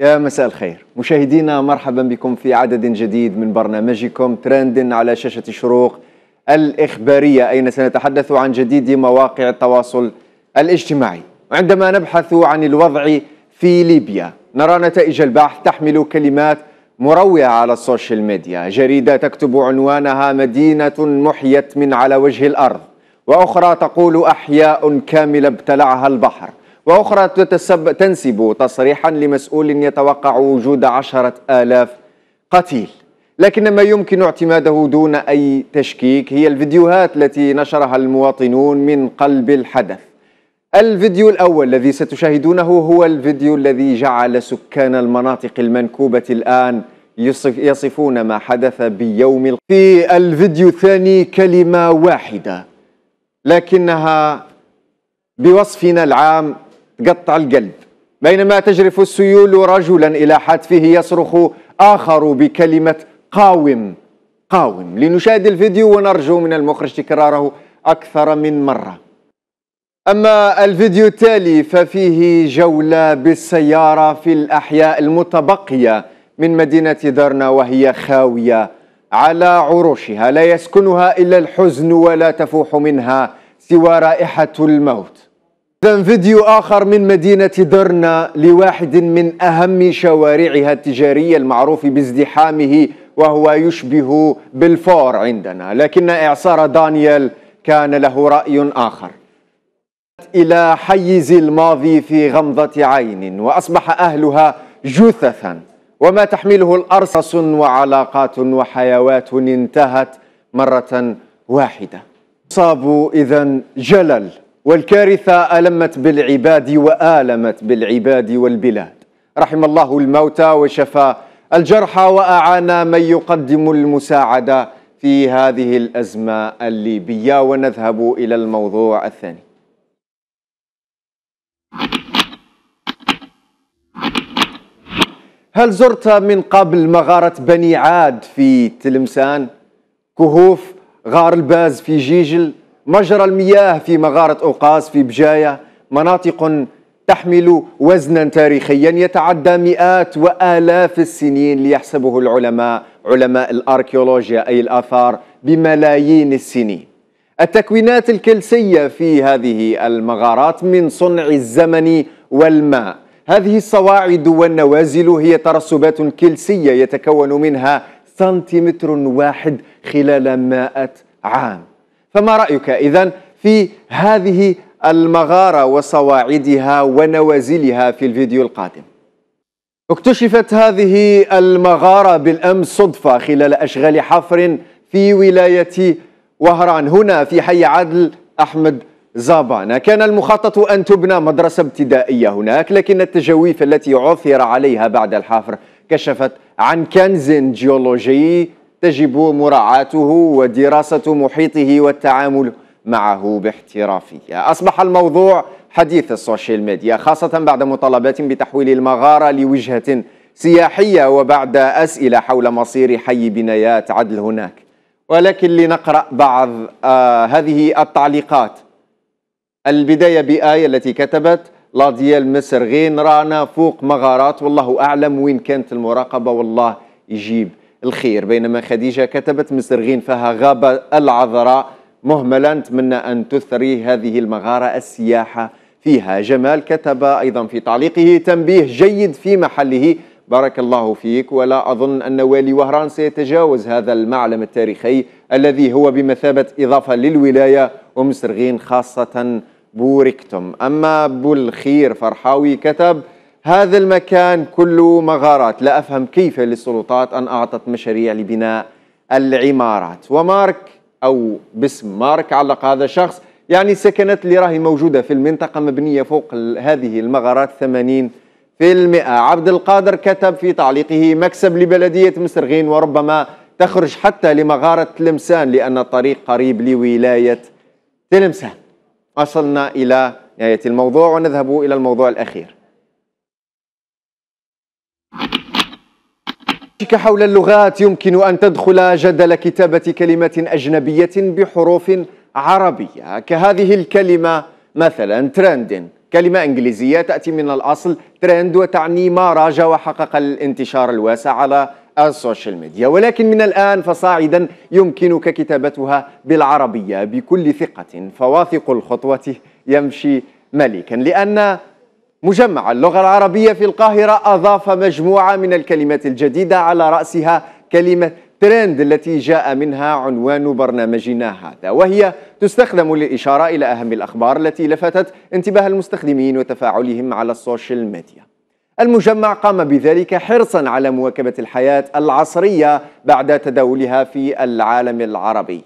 يا مساء الخير مشاهدينا مرحبا بكم في عدد جديد من برنامجكم ترند على شاشة شروق الإخبارية أين سنتحدث عن جديد مواقع التواصل الاجتماعي عندما نبحث عن الوضع في ليبيا نرى نتائج البحث تحمل كلمات مروعة على السوشيال ميديا جريدة تكتب عنوانها مدينة محيت من على وجه الأرض وأخرى تقول أحياء كاملة ابتلعها البحر وأخرى تنسب تصريحا لمسؤول يتوقع وجود عشرة آلاف قتيل لكن ما يمكن اعتماده دون أي تشكيك هي الفيديوهات التي نشرها المواطنون من قلب الحدث الفيديو الأول الذي ستشاهدونه هو الفيديو الذي جعل سكان المناطق المنكوبة الآن يصف يصفون ما حدث بيوم الق... في الفيديو الثاني كلمة واحدة لكنها بوصفنا العام تقطع القلب بينما تجرف السيول رجلا إلى حتفه يصرخ آخر بكلمة قاوم قاوم لنشاهد الفيديو ونرجو من المخرج تكراره أكثر من مرة أما الفيديو التالي ففيه جولة بالسيارة في الأحياء المتبقية من مدينة درنا وهي خاوية على عروشها لا يسكنها إلا الحزن ولا تفوح منها سوى رائحة الموت إذا فيديو آخر من مدينة درنا لواحد من أهم شوارعها التجارية المعروف بازدحامه وهو يشبه بالفور عندنا لكن إعصار دانيال كان له رأي آخر إلى حيز الماضي في غمضة عين وأصبح أهلها جثثا وما تحمله الأرص وعلاقات وحيوات انتهت مرة واحدة صابوا إذا جلل والكارثة ألمت بالعباد وآلمت بالعباد والبلاد رحم الله الموتى وشفى الجرحى وأعانى من يقدم المساعدة في هذه الأزمة الليبية ونذهب إلى الموضوع الثاني هل زرت من قبل مغارة بني عاد في تلمسان؟ كهوف غار الباز في جيجل؟ مجرى المياه في مغارة أوقاس في بجاية مناطق تحمل وزنا تاريخيا يتعدى مئات وآلاف السنين ليحسبه العلماء علماء الأركيولوجيا أي الآثار بملايين السنين التكوينات الكلسية في هذه المغارات من صنع الزمن والماء هذه الصواعد والنوازل هي ترسبات كلسية يتكون منها سنتيمتر واحد خلال مائة عام فما رأيك إذا في هذه المغارة وصواعدها ونوازلها في الفيديو القادم اكتشفت هذه المغارة بالأمس صدفة خلال أشغال حفر في ولاية وهران هنا في حي عدل أحمد زابانا كان المخطط أن تبنى مدرسة ابتدائية هناك لكن التجويف التي عثر عليها بعد الحفر كشفت عن كنز جيولوجي تجب مراعاته ودراسة محيطه والتعامل معه باحترافية أصبح الموضوع حديث السوشيال ميديا خاصة بعد مطالبات بتحويل المغارة لوجهة سياحية وبعد أسئلة حول مصير حي بنايات عدل هناك ولكن لنقرأ بعض آه، هذه التعليقات البداية بآية التي كتبت لا ديال مصر غين رانا فوق مغارات والله أعلم وين كانت المراقبة والله يجيب الخير بينما خديجة كتبت مسرغين فها غابة العذراء مهملا نتمنى أن تثري هذه المغارة السياحة فيها جمال كتب أيضا في تعليقه تنبيه جيد في محله بارك الله فيك ولا أظن أن والي وهران سيتجاوز هذا المعلم التاريخي الذي هو بمثابة إضافة للولاية ومسرغين خاصة بوركتم أما بولخير فرحاوي كتب هذا المكان كله مغارات لا أفهم كيف للسلطات أن أعطت مشاريع لبناء العمارات ومارك أو باسم مارك علق هذا الشخص يعني سكنت اللي راهي موجودة في المنطقة مبنية فوق هذه المغارات 80 في المئة عبد القادر كتب في تعليقه مكسب لبلدية مسرغين وربما تخرج حتى لمغارة تلمسان لأن الطريق قريب لولاية تلمسان وصلنا إلى نهاية الموضوع ونذهب إلى الموضوع الأخير حول اللغات يمكن أن تدخل جدل كتابة كلمة أجنبية بحروف عربية كهذه الكلمة مثلا ترند كلمة إنجليزية تأتي من الأصل ترند وتعني ما راج وحقق الانتشار الواسع على السوشيال ميديا ولكن من الآن فصاعدا يمكنك كتابتها بالعربية بكل ثقة فواثق الخطوة يمشي ملكا لأن مجمع اللغة العربية في القاهرة أضاف مجموعة من الكلمات الجديدة على رأسها كلمة ترند التي جاء منها عنوان برنامجنا هذا وهي تستخدم للإشارة إلى أهم الأخبار التي لفتت انتباه المستخدمين وتفاعلهم على السوشيال ميديا المجمع قام بذلك حرصا على مواكبة الحياة العصرية بعد تداولها في العالم العربي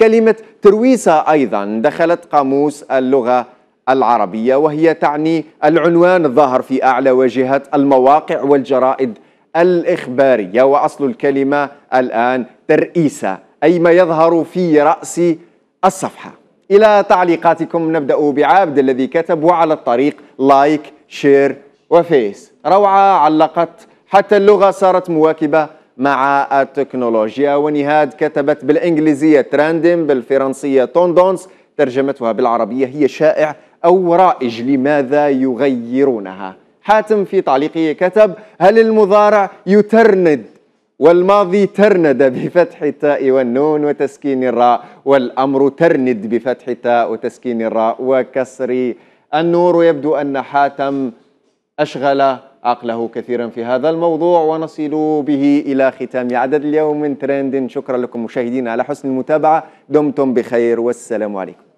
كلمة ترويسة أيضا دخلت قاموس اللغة العربية وهي تعني العنوان الظاهر في أعلى واجهة المواقع والجرائد الإخبارية وأصل الكلمة الآن ترئيسة أي ما يظهر في رأس الصفحة إلى تعليقاتكم نبدأ بعبد الذي كتب وعلى الطريق لايك شير وفيس روعة علقت حتى اللغة صارت مواكبة مع التكنولوجيا ونهاد كتبت بالإنجليزية تراندم بالفرنسية توندونس ترجمتها بالعربية هي شائع أو رائج لماذا يغيرونها حاتم في تعليقه كتب هل المضارع يترند والماضي ترند بفتح التاء والنون وتسكين الراء والأمر ترند بفتح التاء وتسكين الراء وكسر النور يبدو أن حاتم أشغل عقله كثيرا في هذا الموضوع ونصل به إلى ختام عدد اليوم من ترند شكرا لكم مشاهدينا على حسن المتابعة دمتم بخير والسلام عليكم